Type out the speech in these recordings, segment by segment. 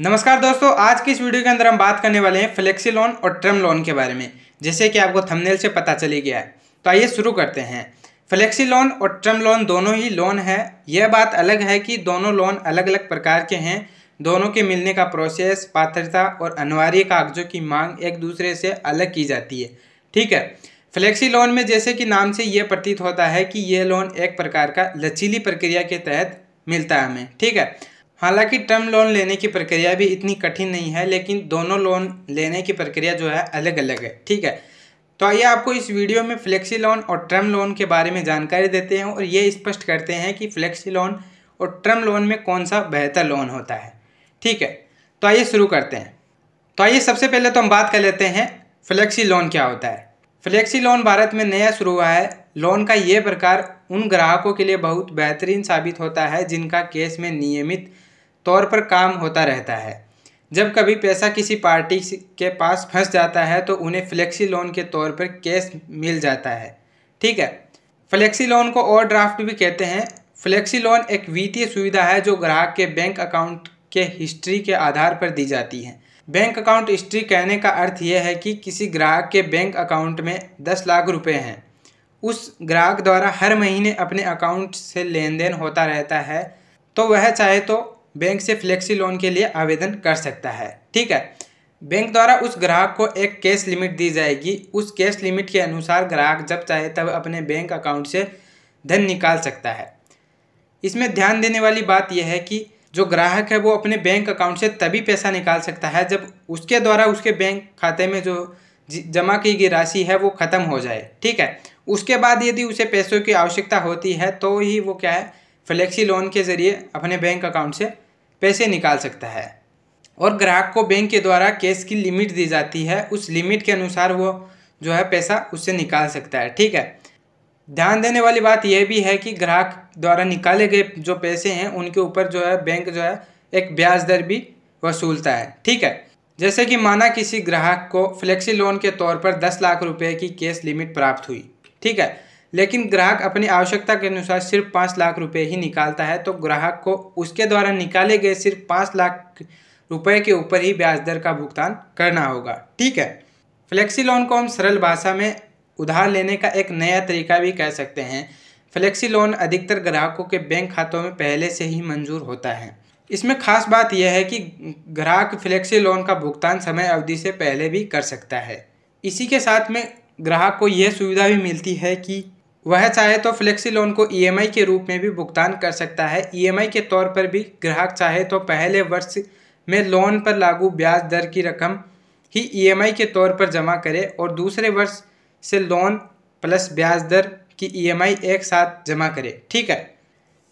नमस्कार दोस्तों आज की इस वीडियो के अंदर हम बात करने वाले हैं फ्लेक्सी लोन और टर्म लोन के बारे में जैसे कि आपको थंबनेल से पता चली गया है तो आइए शुरू करते हैं फ्लेक्सी लोन और टर्म लोन दोनों ही लोन है यह बात अलग है कि दोनों लोन अलग अलग प्रकार के हैं दोनों के मिलने का प्रोसेस पात्रता और अनिवार्य कागजों की मांग एक दूसरे से अलग की जाती है ठीक है फ्लेक्सी लोन में जैसे कि नाम से ये प्रतीत होता है कि यह लोन एक प्रकार का लचीली प्रक्रिया के तहत मिलता है हमें ठीक है हालांकि टर्म लोन लेने की प्रक्रिया भी इतनी कठिन नहीं है लेकिन दोनों लोन लेने की प्रक्रिया जो है अलग अलग है ठीक है तो आइए आपको इस वीडियो में फ्लेक्सी लोन और टर्म लोन के बारे में जानकारी देते हैं और ये स्पष्ट करते हैं कि फ्लेक्सी लोन और टर्म लोन में कौन सा बेहतर लोन होता है ठीक है तो आइए शुरू करते हैं तो आइए सबसे पहले तो हम बात कर लेते हैं फ्लेक्सी लोन क्या होता है फ्लेक्सी लोन भारत में नया शुरू हुआ है लोन का ये प्रकार उन ग्राहकों के लिए बहुत बेहतरीन साबित होता है जिनका केस में नियमित तौर पर काम होता रहता है जब कभी पैसा किसी पार्टी के पास फंस जाता है तो उन्हें फ्लेक्सी लोन के तौर पर कैश मिल जाता है ठीक है फ्लेक्सी लोन को ओवर ड्राफ्ट भी कहते हैं फ्लेक्सी लोन एक वित्तीय सुविधा है जो ग्राहक के बैंक अकाउंट के हिस्ट्री के आधार पर दी जाती है बैंक अकाउंट हिस्ट्री कहने का अर्थ यह है कि किसी ग्राहक के बैंक अकाउंट में दस लाख रुपये हैं उस ग्राहक द्वारा हर महीने अपने अकाउंट से लेन देन होता रहता है तो वह चाहे तो बैंक से फ्लेक्सी लोन के लिए आवेदन कर सकता है ठीक है बैंक द्वारा उस ग्राहक को एक कैश लिमिट दी जाएगी उस कैश लिमिट के अनुसार ग्राहक जब चाहे तब अपने बैंक अकाउंट से धन निकाल सकता है इसमें ध्यान देने वाली बात यह है कि जो ग्राहक है वो अपने बैंक अकाउंट से तभी पैसा निकाल सकता है जब उसके द्वारा उसके बैंक खाते में जो जमा की गई राशि है वो ख़त्म हो जाए ठीक है उसके बाद यदि उसे पैसों की आवश्यकता होती है तो ही वो क्या है फ्लेक्सी लोन के ज़रिए अपने बैंक अकाउंट से पैसे निकाल सकता है और ग्राहक को बैंक के द्वारा कैश की लिमिट दी जाती है उस लिमिट के अनुसार वो जो है पैसा उससे निकाल सकता है ठीक है ध्यान देने वाली बात यह भी है कि ग्राहक द्वारा निकाले गए जो पैसे हैं उनके ऊपर जो है बैंक जो है एक ब्याज दर भी वसूलता है ठीक है जैसे कि माना किसी ग्राहक को फ्लेक्सी लोन के तौर पर दस लाख रुपए की कैश लिमिट प्राप्त हुई ठीक है लेकिन ग्राहक अपनी आवश्यकता के अनुसार सिर्फ पाँच लाख रुपए ही निकालता है तो ग्राहक को उसके द्वारा निकाले गए सिर्फ पाँच लाख रुपए के ऊपर ही ब्याज दर का भुगतान करना होगा ठीक है फ्लेक्सी लोन को हम सरल भाषा में उधार लेने का एक नया तरीका भी कह सकते हैं फ्लेक्सी लोन अधिकतर ग्राहकों के बैंक खातों में पहले से ही मंजूर होता है इसमें खास बात यह है कि ग्राहक फ्लेक्सी लोन का भुगतान समय अवधि से पहले भी कर सकता है इसी के साथ में ग्राहक को यह सुविधा भी मिलती है कि वह चाहे तो फ्लेक्सी लोन को ईएमआई e के रूप में भी भुगतान कर सकता है ईएमआई e के तौर पर भी ग्राहक चाहे तो पहले वर्ष में लोन पर लागू ब्याज दर की रकम ही ईएमआई e के तौर पर जमा करे और दूसरे वर्ष से लोन प्लस ब्याज दर की ईएमआई एक साथ जमा करे ठीक है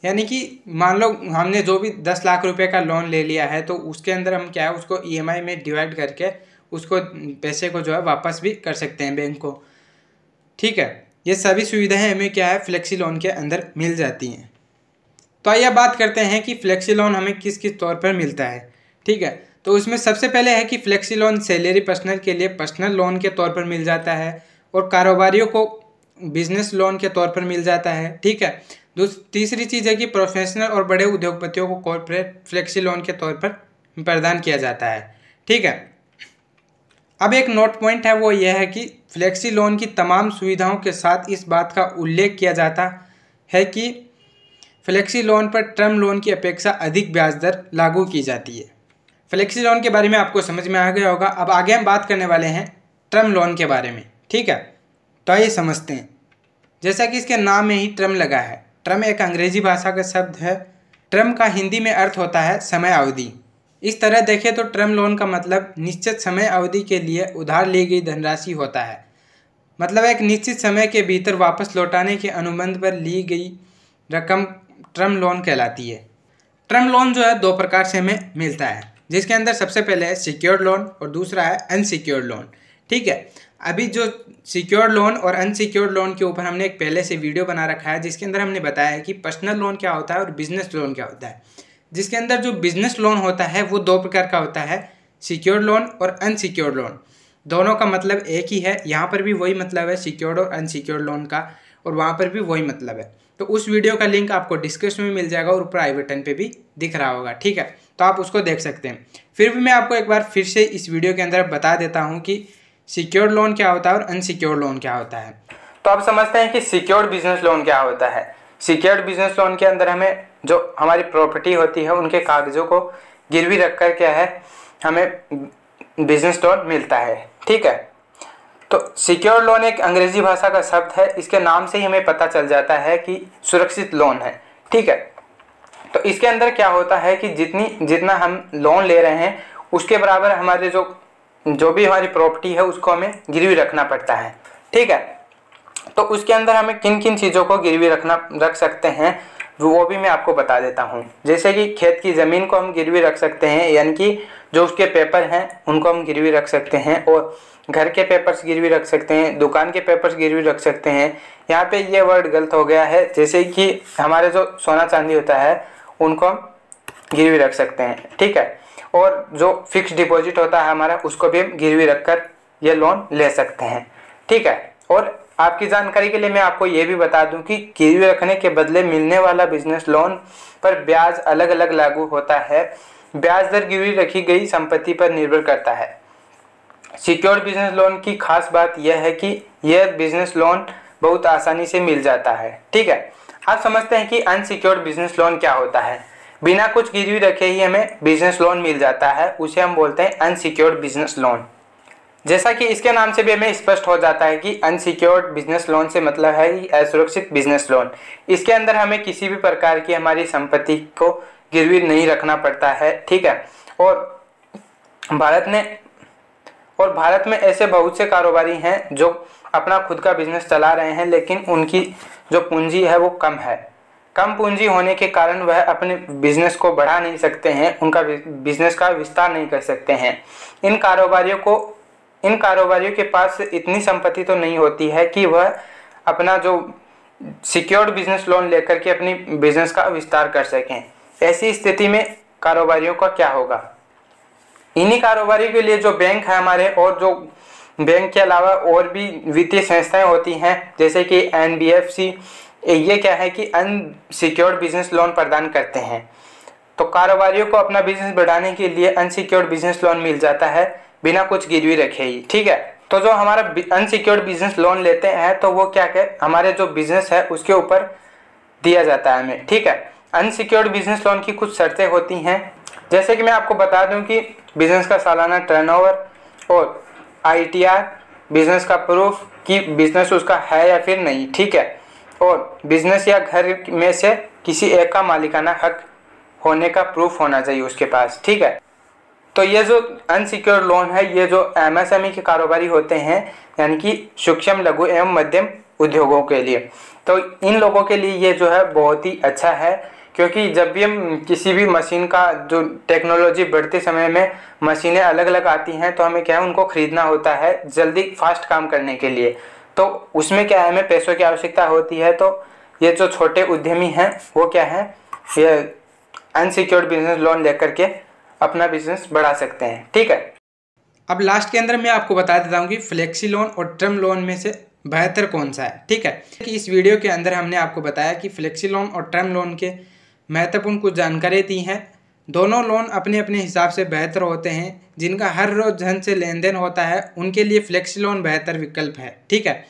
यानी कि मान लो हमने जो भी दस लाख रुपये का लोन ले लिया है तो उसके अंदर हम क्या है उसको ई में डिवाइड करके उसको पैसे को जो है वापस भी कर सकते हैं बैंक को ठीक है ये सभी सुविधाएं हमें क्या है फ्लेक्सी लोन के अंदर मिल जाती हैं तो आइए बात करते हैं कि फ्लेक्सी लोन हमें किस किस तौर पर मिलता है ठीक है तो उसमें सबसे पहले है कि फ्लेक्सी लोन सैलरी पर्सनल के लिए पर्सनल लोन के तौर पर मिल जाता है और कारोबारियों को बिजनेस लोन के तौर पर मिल जाता है ठीक है तीसरी चीज़ है कि प्रोफेशनल और बड़े उद्योगपतियों को कॉरपोरेट फ्लेक्सी लोन के तौर पर प्रदान किया जाता है ठीक है अब एक नोट पॉइंट है वो यह है कि फ्लेक्सी लोन की तमाम सुविधाओं के साथ इस बात का उल्लेख किया जाता है कि फ्लेक्सी लोन पर टर्म लोन की अपेक्षा अधिक ब्याज दर लागू की जाती है फ्लेक्सी लोन के बारे में आपको समझ में आ गया होगा अब आगे हम बात करने वाले हैं टर्म लोन के बारे में ठीक है तो आइए समझते हैं जैसा कि इसके नाम में ही टर्म लगा है टर्म एक अंग्रेजी भाषा का शब्द है टर्म का हिंदी में अर्थ होता है समय अवधि इस तरह देखें तो टर्म लोन का मतलब निश्चित समय अवधि के लिए उधार ली गई धनराशि होता है मतलब एक निश्चित समय के भीतर वापस लौटाने के अनुबंध पर ली गई रकम टर्म लोन कहलाती है टर्म लोन जो है दो प्रकार से हमें मिलता है जिसके अंदर सबसे पहले है सिक्योर्ड लोन और दूसरा है अनसिक्योर्ड लोन ठीक है अभी जो सिक्योर्ड लोन और अनसिक्योर्ड लोन के ऊपर हमने एक पहले से वीडियो बना रखा है जिसके अंदर हमने बताया है कि पर्सनल लोन क्या होता है और बिजनेस लोन क्या होता है जिसके अंदर जो बिजनेस लोन होता है वो दो प्रकार का होता है सिक्योर्ड लोन और अनसिक्योर्ड लोन दोनों का मतलब एक ही है यहाँ पर भी वही मतलब है सिक्योर्ड और अनसिक्योर्ड लोन का और वहाँ पर भी वही मतलब है तो उस वीडियो का लिंक आपको डिस्क्रिप्शन में मिल जाएगा और प्राइवेटन बटन पे भी दिख रहा होगा ठीक है तो आप उसको देख सकते हैं फिर भी मैं आपको एक बार फिर से इस वीडियो के अंदर बता देता हूँ कि सिक्योर्ड लोन क्या होता है और अनसिक्योर्ड लोन क्या होता है तो आप समझते हैं कि सिक्योर्ड बिजनेस लोन क्या होता है सिक्योर्ड बिजनेस लोन के अंदर हमें जो हमारी प्रॉपर्टी होती है उनके कागजों को गिरवी रख कर क्या है हमें बिजनेस लोन मिलता है ठीक है तो सिक्योर लोन एक अंग्रेजी भाषा का शब्द है इसके नाम से ही हमें पता चल जाता है कि सुरक्षित लोन है ठीक है तो इसके अंदर क्या होता है कि जितनी जितना हम लोन ले रहे हैं उसके बराबर हमारे जो जो भी हमारी प्रॉपर्टी है उसको हमें गिरवी रखना पड़ता है ठीक है तो उसके अंदर हमें किन किन चीज़ों को गिरवी रखना रख सकते हैं वो भी मैं आपको बता देता हूँ जैसे कि खेत की ज़मीन को हम गिरवी रख सकते हैं यानी कि जो उसके पेपर हैं उनको हम गिरवी रख सकते हैं और घर के पेपर्स गिरवी रख सकते हैं दुकान के पेपर्स गिरवी रख सकते हैं यहाँ पे ये वर्ड गलत हो गया है जैसे कि हमारे जो सोना चांदी होता है उनको हम गिरवी रख सकते हैं ठीक है और जो फिक्स डिपॉजिट होता है हमारा उसको भी हम गिरवी रख कर ये लोन ले सकते हैं ठीक है और आपकी जानकारी के लिए मैं आपको ये भी बता दूं कि गिरवी रखने के बदले मिलने वाला बिजनेस लोन पर ब्याज अलग अलग लागू होता है ब्याज दर गिरवी रखी गई संपत्ति पर निर्भर करता है सिक्योर बिजनेस लोन की खास बात यह है कि यह बिजनेस लोन बहुत आसानी से मिल जाता है ठीक है आप समझते हैं कि अनसिक्योर्ड बिजनेस लोन क्या होता है बिना कुछ गिरवी रखे ही हमें बिजनेस लोन मिल जाता है उसे हम बोलते हैं अनसिक्योर्ड बिजनेस लोन जैसा कि इसके नाम से भी हमें स्पष्ट हो जाता है कि अनसिक्योर्ड बिजनेस लोन से मतलब है असुरक्षित बिजनेस लोन इसके अंदर हमें किसी भी प्रकार की हमारी संपत्ति को गिरवी नहीं रखना पड़ता है ठीक है और भारत ने और भारत में ऐसे बहुत से कारोबारी हैं जो अपना खुद का बिजनेस चला रहे हैं लेकिन उनकी जो पूंजी है वो कम है कम पूंजी होने के कारण वह अपने बिजनेस को बढ़ा नहीं सकते हैं उनका बिजनेस का विस्तार नहीं कर सकते हैं इन कारोबारियों को इन कारोबारियों के पास इतनी संपत्ति तो नहीं होती है कि वह अपना जो सिक्योर्ड बिजनेस लोन लेकर के अपनी बिजनेस का विस्तार कर सकें ऐसी स्थिति में कारोबारियों का क्या होगा इन्हीं कारोबारियों के लिए जो बैंक है हमारे और जो बैंक के अलावा और भी वित्तीय संस्थाएं होती हैं जैसे कि एन ये क्या है कि अनसिक्योर्ड बिजनेस लोन प्रदान करते हैं तो कारोबारियों को अपना बिजनेस बढ़ाने के लिए अनसिक्योर्ड बिजनेस लोन मिल जाता है बिना कुछ गिरवी रखे ही ठीक है तो जो हमारा अनसिक्योर्ड बिजनेस लोन लेते हैं तो वो क्या है हमारे जो बिजनेस है उसके ऊपर दिया जाता है हमें ठीक है अनसिक्योर्ड बिजनेस लोन की कुछ शर्तें होती हैं जैसे कि मैं आपको बता दूं कि बिजनेस का सालाना टर्नओवर और आईटीआर बिजनेस का प्रूफ कि बिजनेस उसका है या फिर नहीं ठीक है और बिजनेस या घर में से किसी एक का मालिकाना हक होने का प्रूफ होना चाहिए उसके पास ठीक है तो ये जो अनसिक्योर लोन है ये जो एमएसएमई e के कारोबारी होते हैं यानी कि सूक्ष्म लघु एवं मध्यम उद्योगों के लिए तो इन लोगों के लिए ये जो है बहुत ही अच्छा है क्योंकि जब भी हम किसी भी मशीन का जो टेक्नोलॉजी बढ़ते समय में मशीनें अलग अलग आती हैं तो हमें क्या है उनको ख़रीदना होता है जल्दी फास्ट काम करने के लिए तो उसमें क्या है हमें पैसों की आवश्यकता होती है तो ये जो छोटे उद्यमी हैं वो क्या है ये अनसिक्योर्ड बिजनेस लोन लेकर के अपना बिजनेस बढ़ा सकते हैं ठीक है अब लास्ट के अंदर मैं आपको बता देता हूँ कि फ्लेक्सी लोन और टर्म लोन में से बेहतर कौन सा है ठीक है कि इस वीडियो के अंदर हमने आपको बताया कि फ्लेक्सी लोन और टर्म लोन के महत्वपूर्ण कुछ जानकारी दी हैं दोनों लोन अपने अपने हिसाब से बेहतर होते हैं जिनका हर रोज धन से लेन देन होता है उनके लिए फ्लेक्सी लोन बेहतर विकल्प है ठीक है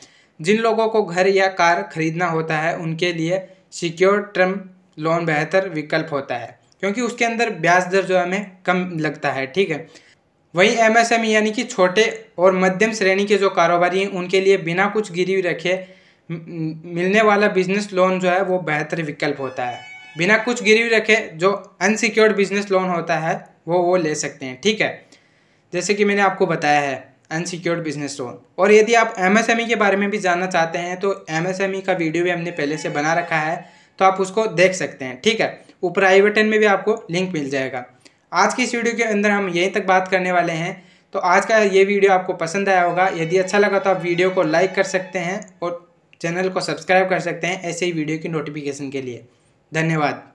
जिन लोगों को घर या कार खरीदना होता है उनके लिए सिक्योर टर्म लोन बेहतर विकल्प होता है क्योंकि उसके अंदर ब्याज दर जो हमें कम लगता है ठीक है वहीं एमएसएमई e यानी कि छोटे और मध्यम श्रेणी के जो कारोबारी हैं उनके लिए बिना कुछ गिरवी रखे मिलने वाला बिजनेस लोन जो है वो बेहतर विकल्प होता है बिना कुछ गिरवी रखे जो अनसिक्योर्ड बिजनेस लोन होता है वो वो ले सकते हैं ठीक है जैसे कि मैंने आपको बताया है अनसिक्योर्ड बिजनेस लोन और यदि आप ई e के बारे में भी जानना चाहते हैं तो ई e का वीडियो भी हमने पहले से बना रखा है तो आप उसको देख सकते हैं ठीक है ऊपर आई बटन में भी आपको लिंक मिल जाएगा आज की इस वीडियो के अंदर हम यहीं तक बात करने वाले हैं तो आज का ये वीडियो आपको पसंद आया होगा यदि अच्छा लगा तो आप वीडियो को लाइक कर सकते हैं और चैनल को सब्सक्राइब कर सकते हैं ऐसे ही वीडियो की नोटिफिकेशन के लिए धन्यवाद